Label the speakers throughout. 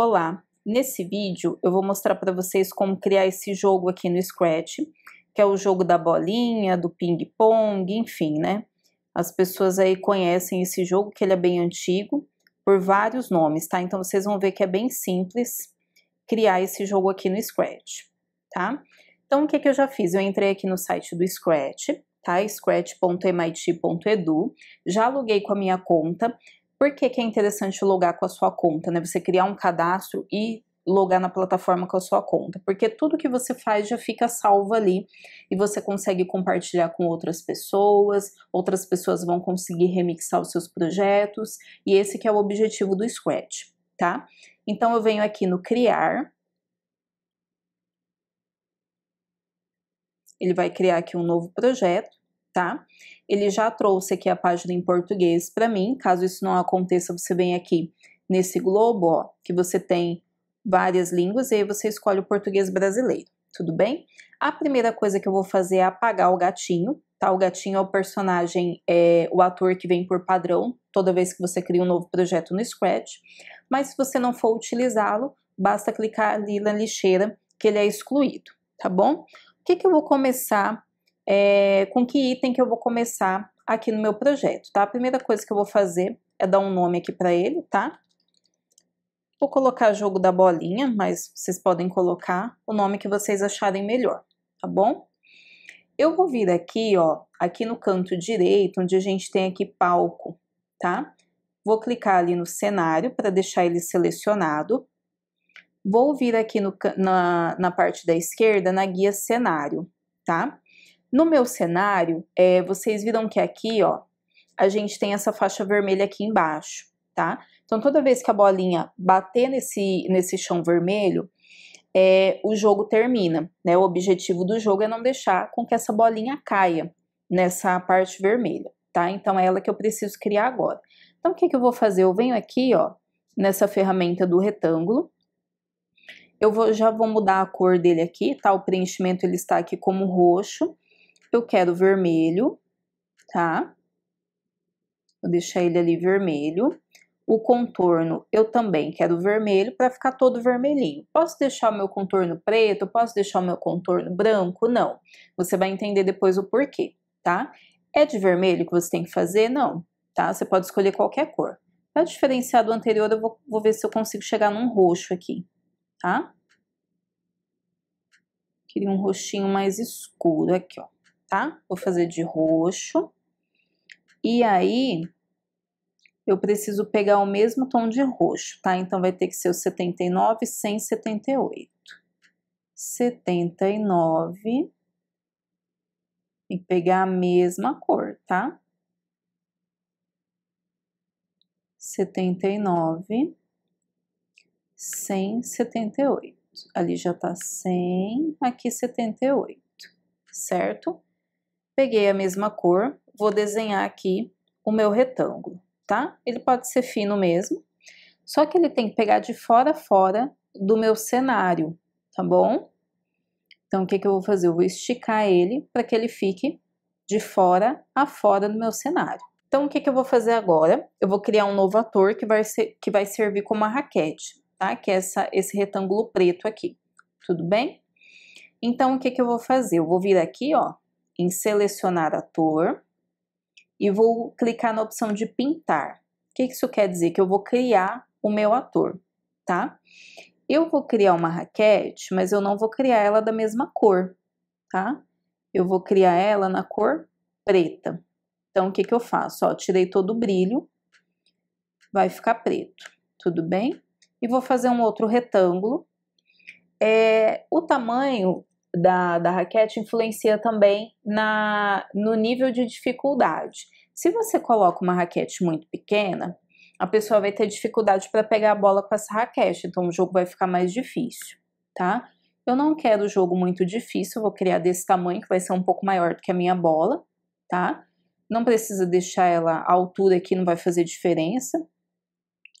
Speaker 1: Olá! Nesse vídeo eu vou mostrar para vocês como criar esse jogo aqui no Scratch, que é o jogo da bolinha, do ping-pong, enfim, né? As pessoas aí conhecem esse jogo, que ele é bem antigo, por vários nomes, tá? Então vocês vão ver que é bem simples criar esse jogo aqui no Scratch, tá? Então o que, que eu já fiz? Eu entrei aqui no site do Scratch, tá? scratch.mit.edu, já aluguei com a minha conta, por que, que é interessante logar com a sua conta, né? Você criar um cadastro e logar na plataforma com a sua conta, porque tudo que você faz já fica salvo ali e você consegue compartilhar com outras pessoas, outras pessoas vão conseguir remixar os seus projetos e esse que é o objetivo do Scratch, tá? Então eu venho aqui no criar. Ele vai criar aqui um novo projeto tá? Ele já trouxe aqui a página em português para mim, caso isso não aconteça, você vem aqui nesse globo, ó, que você tem várias línguas e aí você escolhe o português brasileiro, tudo bem? A primeira coisa que eu vou fazer é apagar o gatinho, tá? O gatinho é o personagem, é o ator que vem por padrão toda vez que você cria um novo projeto no Scratch, mas se você não for utilizá-lo, basta clicar ali na lixeira que ele é excluído, tá bom? O que, que eu vou começar é, com que item que eu vou começar aqui no meu projeto, tá? A primeira coisa que eu vou fazer é dar um nome aqui para ele, tá? Vou colocar jogo da bolinha, mas vocês podem colocar o nome que vocês acharem melhor, tá bom? Eu vou vir aqui, ó, aqui no canto direito, onde a gente tem aqui palco, tá? Vou clicar ali no cenário para deixar ele selecionado. Vou vir aqui no, na, na parte da esquerda, na guia cenário, tá? No meu cenário, é, vocês viram que aqui, ó, a gente tem essa faixa vermelha aqui embaixo, tá? Então, toda vez que a bolinha bater nesse, nesse chão vermelho, é, o jogo termina, né? O objetivo do jogo é não deixar com que essa bolinha caia nessa parte vermelha, tá? Então, é ela que eu preciso criar agora. Então, o que, que eu vou fazer? Eu venho aqui, ó, nessa ferramenta do retângulo, eu vou, já vou mudar a cor dele aqui, tá? O preenchimento ele está aqui como roxo eu quero vermelho, tá? Vou deixar ele ali vermelho. O contorno eu também quero vermelho para ficar todo vermelhinho. Posso deixar o meu contorno preto? Posso deixar o meu contorno branco? Não. Você vai entender depois o porquê, tá? É de vermelho que você tem que fazer? Não, tá? Você pode escolher qualquer cor. Para diferenciar do anterior, eu vou, vou ver se eu consigo chegar num roxo aqui, tá? Queria um roxinho mais escuro aqui, ó tá? Vou fazer de roxo. E aí, eu preciso pegar o mesmo tom de roxo, tá? Então, vai ter que ser o 79 sem 79. E pegar a mesma cor, tá? 79, 178. Ali já tá 100, aqui 78, certo? Peguei a mesma cor, vou desenhar aqui o meu retângulo, tá? Ele pode ser fino mesmo, só que ele tem que pegar de fora a fora do meu cenário, tá bom? Então, o que, que eu vou fazer? Eu vou esticar ele para que ele fique de fora a fora do meu cenário. Então, o que, que eu vou fazer agora? Eu vou criar um novo ator que vai, ser, que vai servir como a raquete, tá? Que é essa, esse retângulo preto aqui, tudo bem? Então, o que, que eu vou fazer? Eu vou vir aqui, ó, em selecionar a e vou clicar na opção de pintar. O que isso quer dizer? Que eu vou criar o meu ator, tá? Eu vou criar uma raquete, mas eu não vou criar ela da mesma cor, tá? Eu vou criar ela na cor preta. Então, o que, que eu faço? Ó, tirei todo o brilho, vai ficar preto, tudo bem? E vou fazer um outro retângulo. É, o tamanho da, da raquete influencia também na, no nível de dificuldade. Se você coloca uma raquete muito pequena, a pessoa vai ter dificuldade para pegar a bola com essa raquete, então o jogo vai ficar mais difícil, tá? Eu não quero o jogo muito difícil, vou criar desse tamanho, que vai ser um pouco maior do que a minha bola, tá? Não precisa deixar ela a altura aqui, não vai fazer diferença.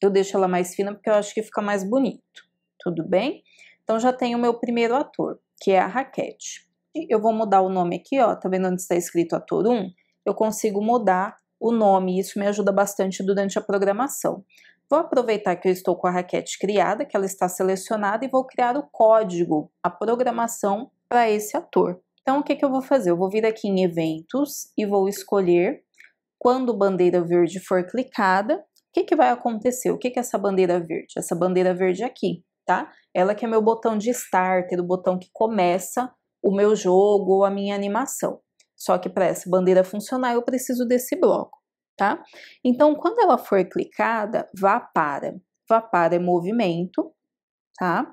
Speaker 1: Eu deixo ela mais fina porque eu acho que fica mais bonito, tudo bem? Então já tenho o meu primeiro ator que é a raquete. Eu vou mudar o nome aqui, ó, tá vendo onde está escrito a 1? Eu consigo mudar o nome, isso me ajuda bastante durante a programação. Vou aproveitar que eu estou com a raquete criada, que ela está selecionada, e vou criar o código, a programação para esse ator. Então, o que, que eu vou fazer? Eu vou vir aqui em eventos e vou escolher quando bandeira verde for clicada, o que, que vai acontecer? O que, que é essa bandeira verde? Essa bandeira verde aqui tá? Ela que é meu botão de start, do botão que começa o meu jogo ou a minha animação. Só que para essa bandeira funcionar, eu preciso desse bloco, tá? Então, quando ela for clicada, vá para. Vá para é movimento, tá?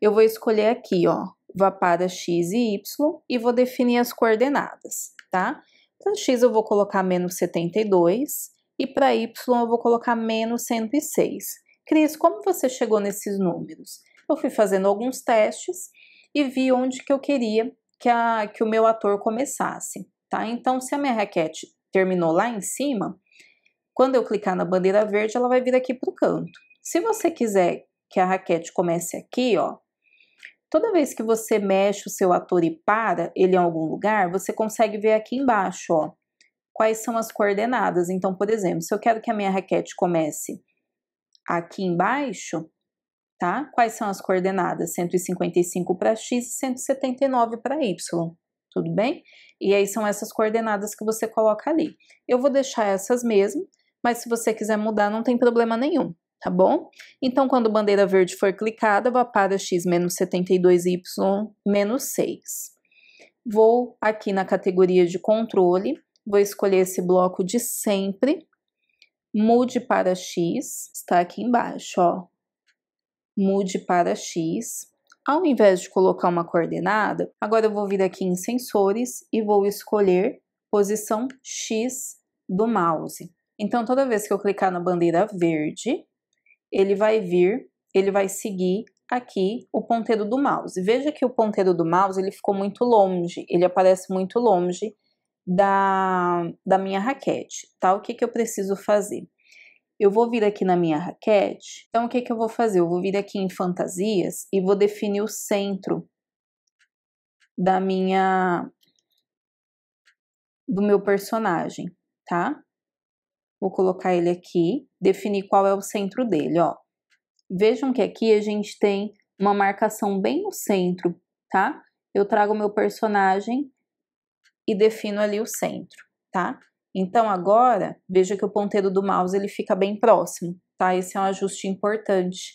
Speaker 1: Eu vou escolher aqui, ó, vá para x e y e vou definir as coordenadas, tá? Para x eu vou colocar menos 72 e para y eu vou colocar menos 106. Cris, como você chegou nesses números? Eu fui fazendo alguns testes e vi onde que eu queria que, a, que o meu ator começasse, tá? Então, se a minha raquete terminou lá em cima, quando eu clicar na bandeira verde, ela vai vir aqui para o canto. Se você quiser que a raquete comece aqui, ó, toda vez que você mexe o seu ator e para ele em algum lugar, você consegue ver aqui embaixo, ó, quais são as coordenadas. Então, por exemplo, se eu quero que a minha raquete comece aqui embaixo, tá? Quais são as coordenadas? 155 para x e 179 para y, tudo bem? E aí são essas coordenadas que você coloca ali. Eu vou deixar essas mesmo, mas se você quiser mudar, não tem problema nenhum, tá bom? Então, quando a bandeira verde for clicada, vá para x menos 72y menos 6. Vou aqui na categoria de controle, vou escolher esse bloco de sempre, Mude para X, está aqui embaixo, ó. Mude para X. Ao invés de colocar uma coordenada, agora eu vou vir aqui em sensores e vou escolher posição X do mouse. Então, toda vez que eu clicar na bandeira verde, ele vai vir, ele vai seguir aqui o ponteiro do mouse. Veja que o ponteiro do mouse ele ficou muito longe, ele aparece muito longe da, da minha raquete, tá? O que, que eu preciso fazer? Eu vou vir aqui na minha raquete, então o que, que eu vou fazer? Eu vou vir aqui em fantasias e vou definir o centro da minha do meu personagem, tá? Vou colocar ele aqui, definir qual é o centro dele, ó. Vejam que aqui a gente tem uma marcação bem no centro, tá? Eu trago o meu personagem e defino ali o centro, tá? Então agora, veja que o ponteiro do mouse ele fica bem próximo, tá? Esse é um ajuste importante,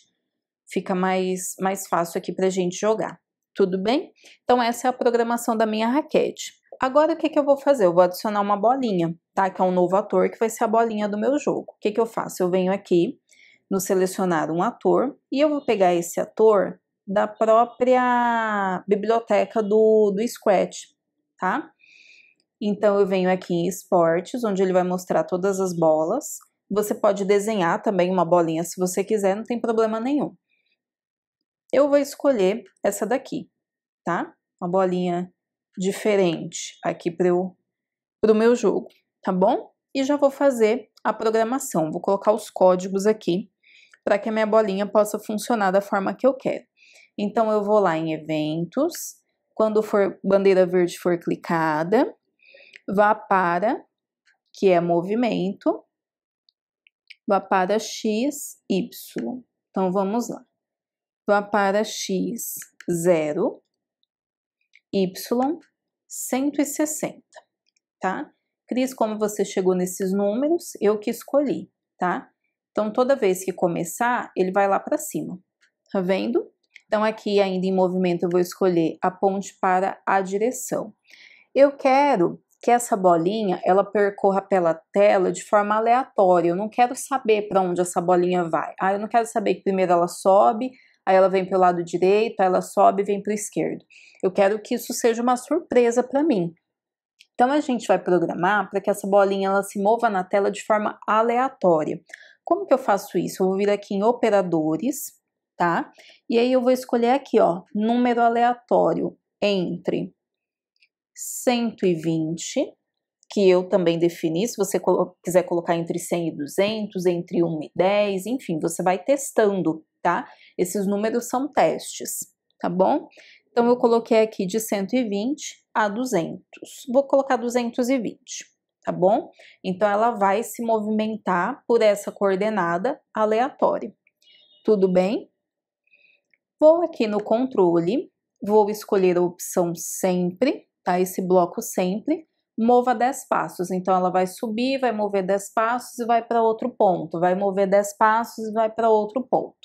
Speaker 1: fica mais, mais fácil aqui para gente jogar, tudo bem? Então essa é a programação da minha raquete. Agora o que, que eu vou fazer? Eu vou adicionar uma bolinha, tá? Que é um novo ator, que vai ser a bolinha do meu jogo. O que, que eu faço? Eu venho aqui no selecionar um ator e eu vou pegar esse ator da própria biblioteca do, do Scratch, tá? Então eu venho aqui em esportes, onde ele vai mostrar todas as bolas. Você pode desenhar também uma bolinha se você quiser, não tem problema nenhum. Eu vou escolher essa daqui, tá? Uma bolinha diferente aqui para o meu jogo, tá bom? E já vou fazer a programação, vou colocar os códigos aqui para que a minha bolinha possa funcionar da forma que eu quero. Então eu vou lá em eventos, quando for bandeira verde for clicada, vá para, que é movimento, vá para x, y. Então vamos lá. Vá para x, 0, y, 160, tá? Cris, como você chegou nesses números? Eu que escolhi, tá? Então toda vez que começar, ele vai lá para cima. Tá vendo? Então, aqui ainda em movimento, eu vou escolher a ponte para a direção. Eu quero que essa bolinha ela percorra pela tela de forma aleatória. Eu não quero saber para onde essa bolinha vai. Ah, eu não quero saber que primeiro ela sobe, aí ela vem para o lado direito, aí ela sobe e vem para o esquerdo. Eu quero que isso seja uma surpresa para mim. Então a gente vai programar para que essa bolinha ela se mova na tela de forma aleatória. Como que eu faço isso? Eu vou vir aqui em operadores, tá? E aí eu vou escolher aqui, ó, número aleatório entre 120, que eu também defini, se você quiser colocar entre 100 e 200, entre 1 e 10, enfim, você vai testando, tá? Esses números são testes, tá bom? Então, eu coloquei aqui de 120 a 200. Vou colocar 220, tá bom? Então, ela vai se movimentar por essa coordenada aleatória. Tudo bem? Vou aqui no controle, vou escolher a opção sempre, tá? Esse bloco sempre mova 10 passos. Então ela vai subir, vai mover 10 passos e vai para outro ponto, vai mover 10 passos e vai para outro ponto.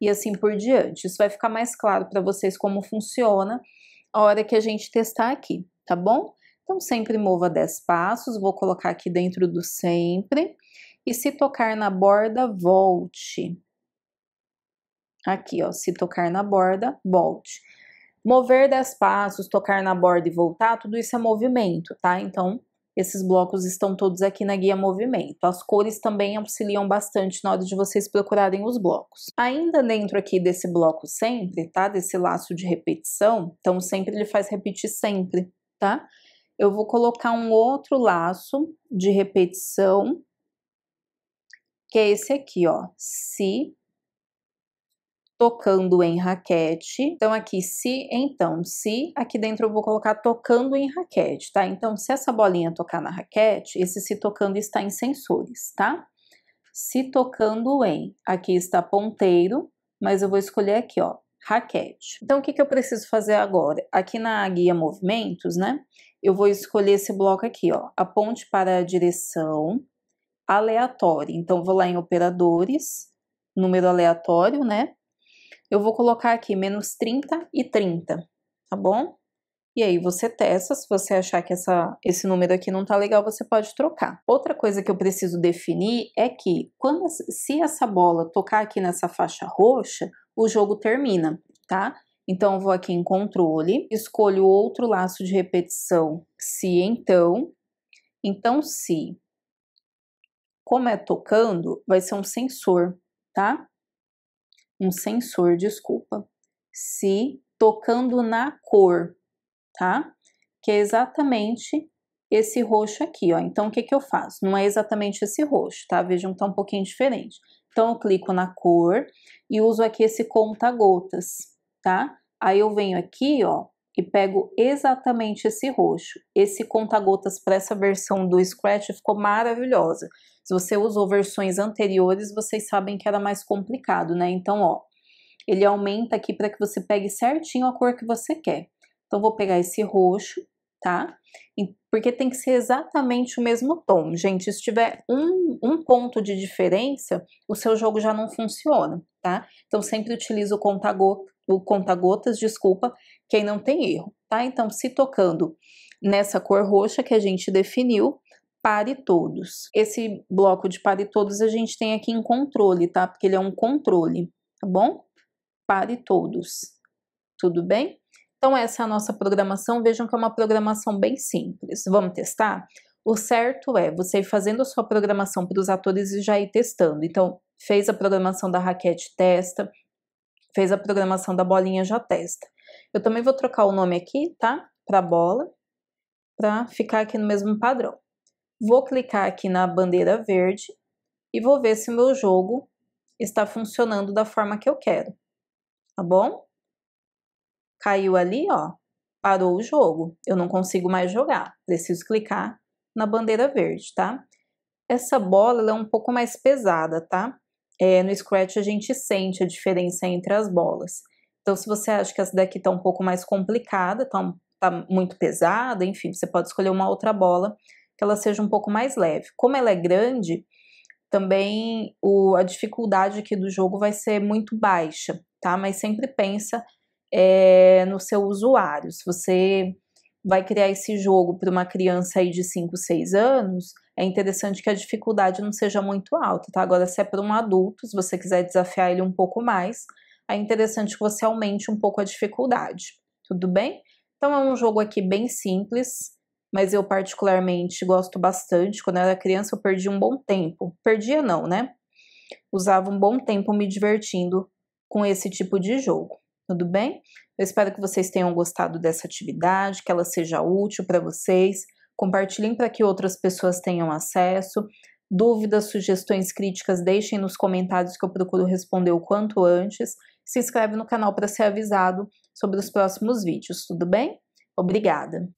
Speaker 1: E assim por diante. Isso vai ficar mais claro para vocês como funciona a hora que a gente testar aqui, tá bom? Então sempre mova 10 passos, vou colocar aqui dentro do sempre. E se tocar na borda, volte. Aqui, ó, se tocar na borda, volte. Mover 10 passos, tocar na borda e voltar, tudo isso é movimento, tá? Então, esses blocos estão todos aqui na guia movimento. As cores também auxiliam bastante na hora de vocês procurarem os blocos. Ainda dentro aqui desse bloco sempre, tá? Desse laço de repetição, então sempre ele faz repetir sempre, tá? Eu vou colocar um outro laço de repetição, que é esse aqui, ó. Se tocando em raquete. Então, aqui se, então, se, aqui dentro eu vou colocar tocando em raquete, tá? Então, se essa bolinha tocar na raquete, esse se tocando está em sensores, tá? Se tocando em, aqui está ponteiro, mas eu vou escolher aqui, ó, raquete. Então, o que, que eu preciso fazer agora? Aqui na guia movimentos, né, eu vou escolher esse bloco aqui, ó, a ponte para a direção aleatória. Então, vou lá em operadores, número aleatório, né, eu vou colocar aqui menos 30 e 30, tá bom? E aí você testa, se você achar que essa, esse número aqui não tá legal, você pode trocar. Outra coisa que eu preciso definir é que quando se essa bola tocar aqui nessa faixa roxa, o jogo termina, tá? Então vou aqui em controle, escolho outro laço de repetição, se então, então se, como é tocando, vai ser um sensor, tá? um sensor, desculpa, se tocando na cor, tá? Que é exatamente esse roxo aqui, ó. Então, o que, que eu faço? Não é exatamente esse roxo, tá? Vejam que tá um pouquinho diferente. Então, eu clico na cor e uso aqui esse conta-gotas, tá? Aí eu venho aqui, ó, e pego exatamente esse roxo. Esse conta-gotas para essa versão do Scratch ficou maravilhosa. Se você usou versões anteriores, vocês sabem que era mais complicado, né? Então, ó, ele aumenta aqui para que você pegue certinho a cor que você quer. Então, vou pegar esse roxo, tá? Porque tem que ser exatamente o mesmo tom. Gente, se tiver um, um ponto de diferença, o seu jogo já não funciona, tá? Então, sempre utilizo o conta-gotas, conta desculpa, quem não tem erro, tá? Então, se tocando nessa cor roxa que a gente definiu, pare todos. Esse bloco de pare todos a gente tem aqui em controle, tá? Porque ele é um controle, tá bom? Pare todos. Tudo bem? Então, essa é a nossa programação. Vejam que é uma programação bem simples. Vamos testar? O certo é você ir fazendo a sua programação para os atores e já ir testando. Então, fez a programação da raquete, testa. Fez a programação da bolinha, já testa. Eu também vou trocar o nome aqui, tá? Para bola, para ficar aqui no mesmo padrão. Vou clicar aqui na bandeira verde e vou ver se o meu jogo está funcionando da forma que eu quero, tá bom? Caiu ali, ó, parou o jogo, eu não consigo mais jogar, preciso clicar na bandeira verde, tá? Essa bola é um pouco mais pesada, tá? É, no Scratch a gente sente a diferença entre as bolas. Então, se você acha que essa daqui está um pouco mais complicada, está tá muito pesada, enfim, você pode escolher uma outra bola que ela seja um pouco mais leve. Como ela é grande, também o, a dificuldade aqui do jogo vai ser muito baixa, tá? Mas sempre pensa é, no seu usuário. Se você vai criar esse jogo para uma criança aí de 5, 6 anos, é interessante que a dificuldade não seja muito alta, tá? Agora, se é para um adulto, se você quiser desafiar ele um pouco mais, é interessante que você aumente um pouco a dificuldade, tudo bem? Então é um jogo aqui bem simples, mas eu particularmente gosto bastante. Quando eu era criança eu perdi um bom tempo. Perdia não, né? Usava um bom tempo me divertindo com esse tipo de jogo. Tudo bem? Eu espero que vocês tenham gostado dessa atividade, que ela seja útil para vocês. Compartilhem para que outras pessoas tenham acesso. Dúvidas, sugestões, críticas, deixem nos comentários que eu procuro responder o quanto antes se inscreve no canal para ser avisado sobre os próximos vídeos, tudo bem? Obrigada!